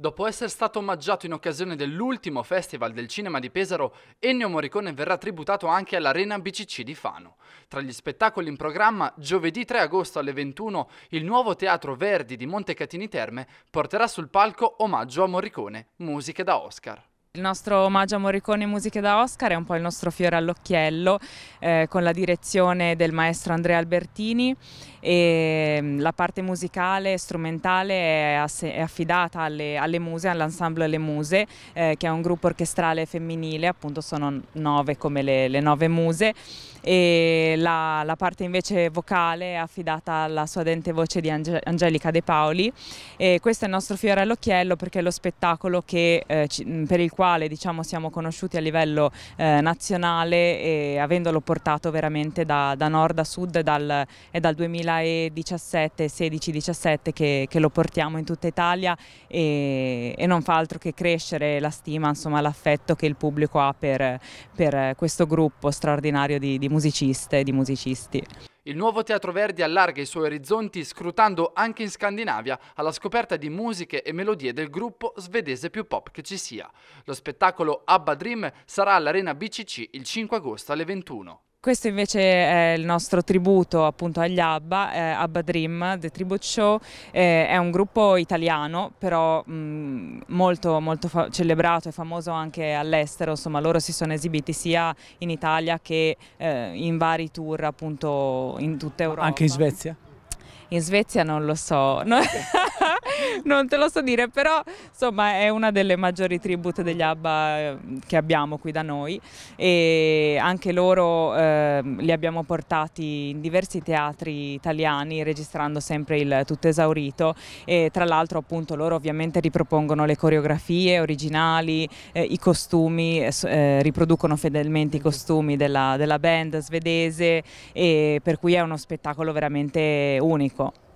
Dopo essere stato omaggiato in occasione dell'ultimo Festival del Cinema di Pesaro, Ennio Morricone verrà tributato anche all'Arena BCC di Fano. Tra gli spettacoli in programma, giovedì 3 agosto alle 21, il nuovo Teatro Verdi di Montecatini Terme porterà sul palco Omaggio a Morricone, musiche da Oscar. Il nostro omaggio a Morricone Musiche da Oscar è un po' il nostro fiore all'occhiello eh, con la direzione del maestro Andrea Albertini e ehm, la parte musicale e strumentale è, è, affidata alle, alle muse, all'ensemble Le Muse eh, che è un gruppo orchestrale femminile, appunto sono nove come le, le nove muse e la, la, parte invece vocale è affidata alla sua suadente voce di Ange Angelica De Paoli e questo è il nostro fiore all'occhiello perché è lo spettacolo che, eh, per il quale quale diciamo, siamo conosciuti a livello eh, nazionale e avendolo portato veramente da, da nord a sud dal, è dal 2017, 16-17 che, che, lo portiamo in tutta Italia e, e, non fa altro che crescere la stima, l'affetto che il pubblico ha per, per questo gruppo straordinario di, di musiciste e di musicisti. Il nuovo Teatro Verdi allarga i suoi orizzonti scrutando anche in Scandinavia alla scoperta di musiche e melodie del gruppo svedese più pop che ci sia. Lo spettacolo Abba Dream sarà all'Arena BCC il 5 agosto alle 21. Questo invece è il nostro tributo appunto agli ABBA, eh, ABBA Dream, The Tribute Show, eh, è un gruppo italiano però mh, mm, molto, molto celebrato e famoso anche all'estero, insomma loro si sono esibiti sia in Italia che eh, in vari tour appunto in tutta Europa. Anche in Svezia? In Svezia non lo so. No. non te lo so dire, però insomma è una delle maggiori tribute degli ABBA ehm, che abbiamo qui da noi e anche loro eh, li abbiamo portati in diversi teatri italiani registrando sempre il tutto esaurito e tra l'altro appunto loro ovviamente ripropongono le coreografie originali, eh, i costumi, eh, riproducono fedelmente i costumi della, della band svedese per cui è uno spettacolo veramente unico.